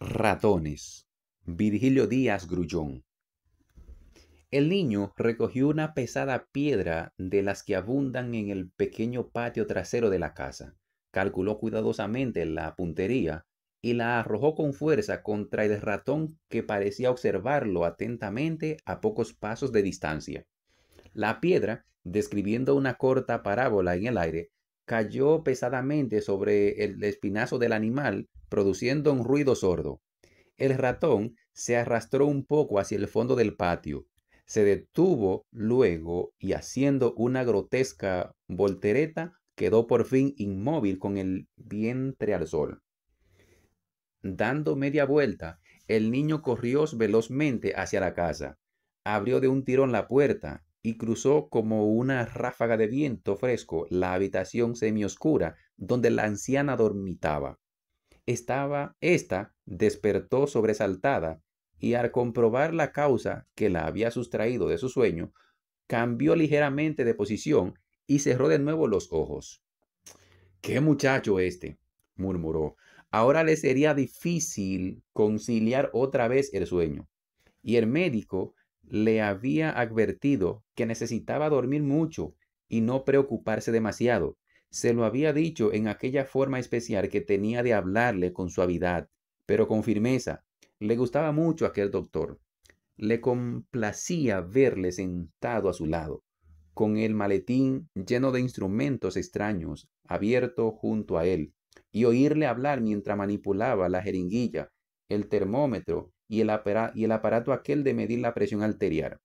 ratones. Virgilio Díaz Grullón. El niño recogió una pesada piedra de las que abundan en el pequeño patio trasero de la casa, calculó cuidadosamente la puntería y la arrojó con fuerza contra el ratón que parecía observarlo atentamente a pocos pasos de distancia. La piedra, describiendo una corta parábola en el aire, cayó pesadamente sobre el espinazo del animal, produciendo un ruido sordo. El ratón se arrastró un poco hacia el fondo del patio, se detuvo luego y haciendo una grotesca voltereta, quedó por fin inmóvil con el vientre al sol. Dando media vuelta, el niño corrió velozmente hacia la casa, abrió de un tirón la puerta y cruzó como una ráfaga de viento fresco la habitación semioscura donde la anciana dormitaba. Estaba ésta despertó sobresaltada y al comprobar la causa que la había sustraído de su sueño, cambió ligeramente de posición y cerró de nuevo los ojos. ¡Qué muchacho este! murmuró. Ahora le sería difícil conciliar otra vez el sueño. Y el médico le había advertido que necesitaba dormir mucho y no preocuparse demasiado. Se lo había dicho en aquella forma especial que tenía de hablarle con suavidad, pero con firmeza. Le gustaba mucho aquel doctor. Le complacía verle sentado a su lado, con el maletín lleno de instrumentos extraños, abierto junto a él, y oírle hablar mientras manipulaba la jeringuilla, el termómetro y el, y el aparato aquel de medir la presión arterial.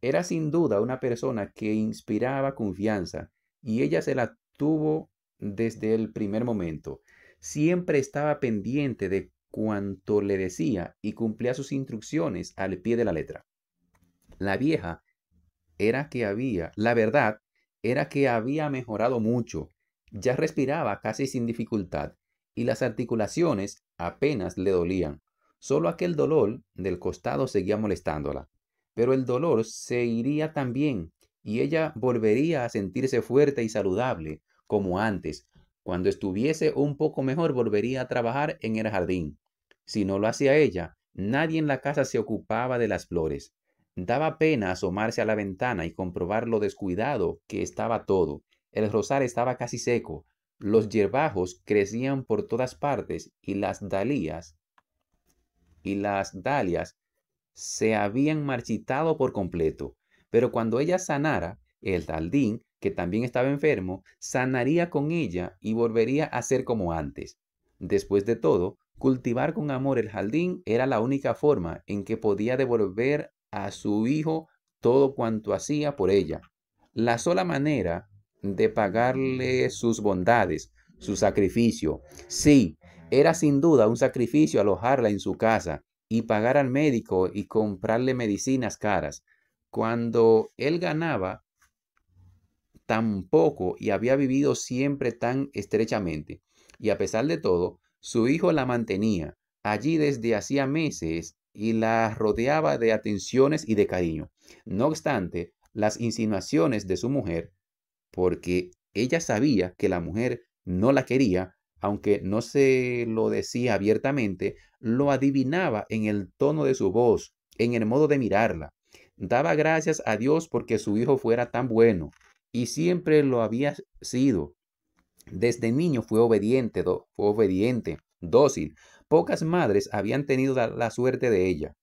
Era sin duda una persona que inspiraba confianza y ella se la tuvo desde el primer momento. Siempre estaba pendiente de cuanto le decía y cumplía sus instrucciones al pie de la letra. La vieja era que había, la verdad era que había mejorado mucho, ya respiraba casi sin dificultad y las articulaciones apenas le dolían. Solo aquel dolor del costado seguía molestándola, pero el dolor se iría también y ella volvería a sentirse fuerte y saludable como antes. Cuando estuviese un poco mejor volvería a trabajar en el jardín. Si no lo hacía ella, nadie en la casa se ocupaba de las flores. Daba pena asomarse a la ventana y comprobar lo descuidado que estaba todo. El rosal estaba casi seco, los yerbajos crecían por todas partes y las dalías y las dalias se habían marchitado por completo, pero cuando ella sanara, el taldín, que también estaba enfermo, sanaría con ella y volvería a ser como antes. Después de todo, cultivar con amor el jardín era la única forma en que podía devolver a su hijo todo cuanto hacía por ella. La sola manera de pagarle sus bondades, su sacrificio. Sí, era sin duda un sacrificio alojarla en su casa y pagar al médico y comprarle medicinas caras. Cuando él ganaba tan poco y había vivido siempre tan estrechamente, y a pesar de todo, su hijo la mantenía allí desde hacía meses y la rodeaba de atenciones y de cariño. No obstante, las insinuaciones de su mujer, porque ella sabía que la mujer no la quería, aunque no se lo decía abiertamente, lo adivinaba en el tono de su voz, en el modo de mirarla. Daba gracias a Dios porque su hijo fuera tan bueno, y siempre lo había sido. Desde niño fue obediente, fue obediente, dócil. Pocas madres habían tenido la suerte de ella.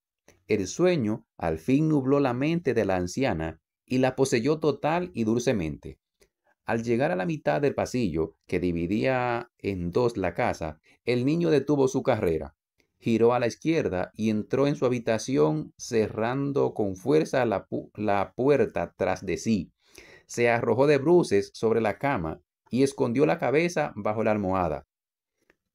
El sueño al fin nubló la mente de la anciana y la poseyó total y dulcemente. Al llegar a la mitad del pasillo, que dividía en dos la casa, el niño detuvo su carrera, giró a la izquierda y entró en su habitación cerrando con fuerza la, puerta tras de sí. Se arrojó de bruces sobre la cama y escondió la cabeza bajo la almohada.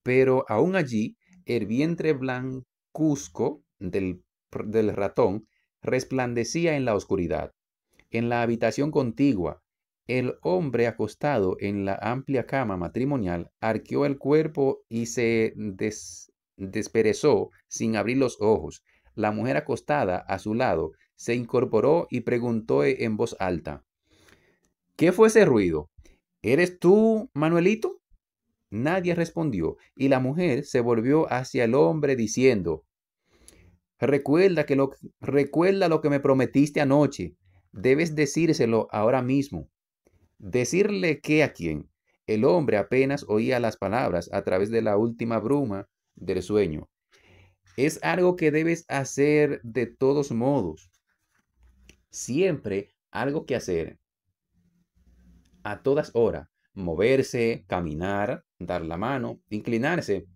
Pero aún allí, el vientre blancuzco del ratón resplandecía en la oscuridad. En la habitación contigua, el hombre acostado en la amplia cama matrimonial arqueó el cuerpo y se desperezó sin abrir los ojos. La mujer acostada a su lado se incorporó y preguntó e, en voz alta. ¿Qué fue ese ruido? ¿Eres tú, Manuelito? Nadie respondió, y la mujer se volvió hacia el hombre diciendo, Recuerda, que lo, recuerda lo que me prometiste anoche. Debes decírselo ahora mismo. Decirle qué a quién. El hombre apenas oía las palabras a través de la última bruma del sueño. Es algo que debes hacer de todos modos. Siempre algo que hacer. A todas horas. Moverse, caminar, dar la mano, inclinarse.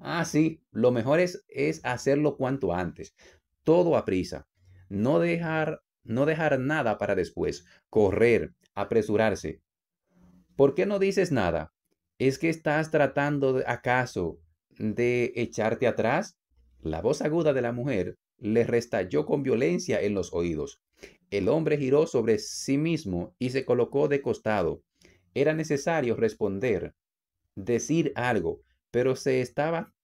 Ah, sí, lo mejor es, hacerlo cuanto antes. Todo a prisa. No dejar, no dejar nada para después. Correr, apresurarse. ¿Por qué no dices nada? ¿Es que estás tratando acaso de echarte atrás? La voz aguda de la mujer le restalló con violencia en los oídos. El hombre giró sobre sí mismo y se colocó de costado. Era necesario responder, decir algo, pero se estaba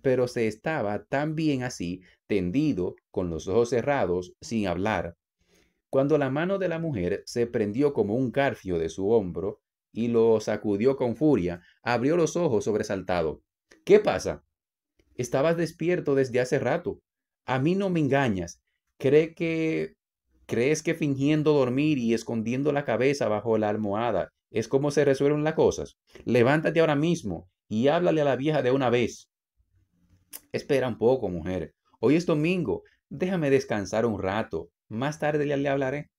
pero se estaba tan bien así, tendido, con los ojos cerrados, sin hablar, cuando la mano de la mujer se prendió como un carcio de su hombro y lo sacudió con furia, abrió los ojos sobresaltado. ¿Qué pasa? Estabas despierto desde hace rato. A mí no me engañas. ¿Cree que crees que fingiendo dormir y escondiendo la cabeza bajo la almohada es como se resuelven las cosas? Levántate ahora mismo y háblale a la vieja de una vez. Espera un poco, mujer. Hoy es domingo. Déjame descansar un rato. Más tarde le, le hablaré.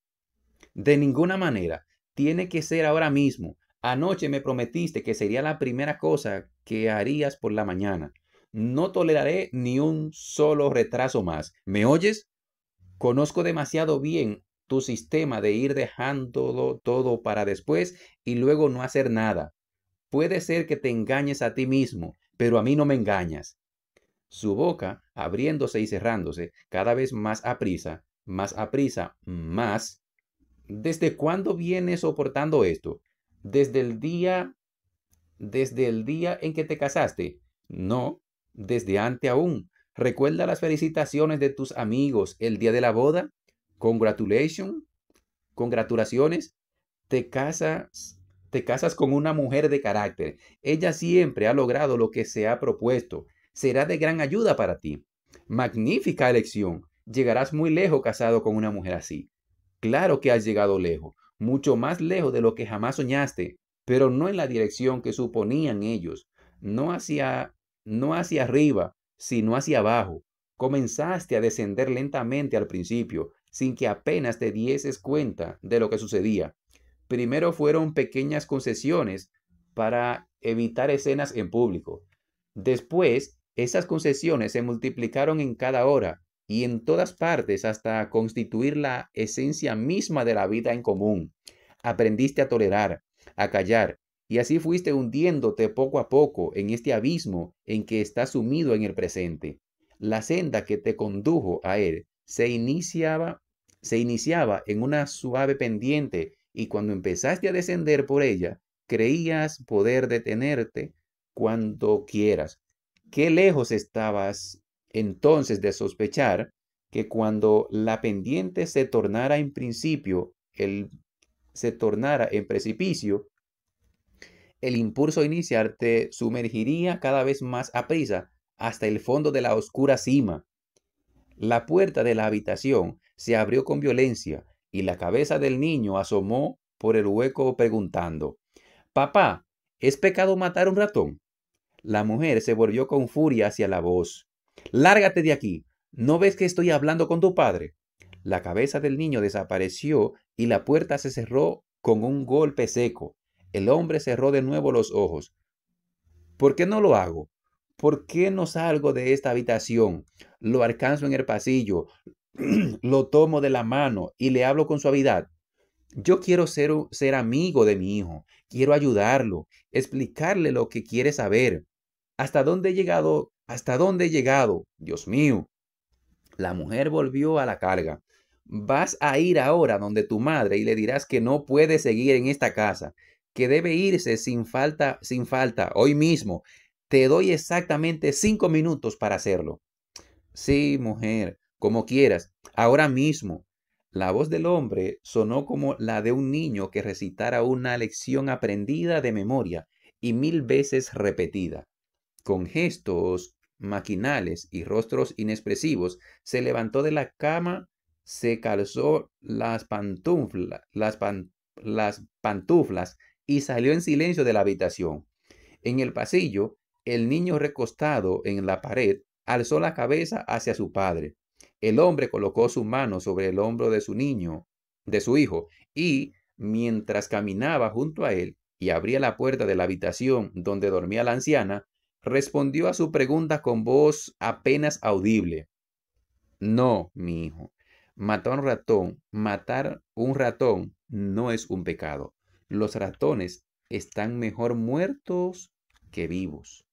De ninguna manera. Tiene que ser ahora mismo. Anoche me prometiste que sería la primera cosa que harías por la mañana. No toleraré ni un solo retraso más. ¿Me oyes? Conozco demasiado bien tu sistema de ir dejando todo para después y luego no hacer nada. Puede ser que te engañes a ti mismo, pero a mí no me engañas. Su boca, abriéndose y cerrándose cada vez más a prisa, más aprisa, más. ¿Desde cuándo vienes soportando esto? ¿Desde el día desde el día en que te casaste? No, desde antes aún. ¿Recuerda las felicitaciones de tus amigos el día de la boda? Congratulations, congratulaciones. Te casas, te casas con una mujer de carácter. Ella siempre ha logrado lo que se ha propuesto. Será de gran ayuda para ti. Magnífica elección llegarás muy lejos casado con una mujer así. Claro que has llegado lejos, mucho más lejos de lo que jamás soñaste, pero no en la dirección que suponían ellos, no hacia, no hacia arriba, sino hacia abajo. Comenzaste a descender lentamente al principio, sin que apenas te dieses cuenta de lo que sucedía. Primero fueron pequeñas concesiones para evitar escenas en público. Después, esas concesiones se multiplicaron en cada hora, y en todas partes hasta constituir la esencia misma de la vida en común. Aprendiste a tolerar, a callar, y así fuiste hundiéndote poco a poco en este abismo en que estás sumido en el presente. La senda que te condujo a él se iniciaba, se iniciaba en una suave pendiente y cuando empezaste a descender por ella, creías poder detenerte cuando quieras. Qué lejos estabas entonces de sospechar que cuando la pendiente se tornara en principio, el, se tornara en precipicio, el impulso inicial te sumergiría cada vez más a prisa hasta el fondo de la oscura cima. La puerta de la habitación se abrió con violencia y la cabeza del niño asomó por el hueco preguntando, Papá, ¿es pecado matar un ratón? La mujer se volvió con furia hacia la voz. Lárgate de aquí. ¿No ves que estoy hablando con tu padre? La cabeza del niño desapareció y la puerta se cerró con un golpe seco. El hombre cerró de nuevo los ojos. ¿Por qué no lo hago? ¿Por qué no salgo de esta habitación? Lo alcanzo en el pasillo, lo tomo de la mano y le hablo con suavidad. Yo quiero ser, ser amigo de mi hijo, quiero ayudarlo, explicarle lo que quiere saber, hasta dónde he llegado ¿Hasta dónde he llegado? Dios mío. La mujer volvió a la carga. Vas a ir ahora donde tu madre y le dirás que no puede seguir en esta casa, que debe irse sin falta, sin falta, hoy mismo. Te doy exactamente cinco minutos para hacerlo. Sí, mujer, como quieras, ahora mismo. La voz del hombre sonó como la de un niño que recitara una lección aprendida de memoria y mil veces repetida. Con gestos maquinales y rostros inexpresivos, se levantó de la cama, se calzó las, las pantuflas y salió en silencio de la habitación. En el pasillo, el niño recostado en la pared alzó la cabeza hacia su padre. El hombre colocó su mano sobre el hombro de su niño, de su hijo, y mientras caminaba junto a él y abría la puerta de la habitación donde dormía la anciana, respondió a su pregunta con voz apenas audible. No, mi hijo, matar un ratón, matar un ratón no es un pecado. Los ratones están mejor muertos que vivos.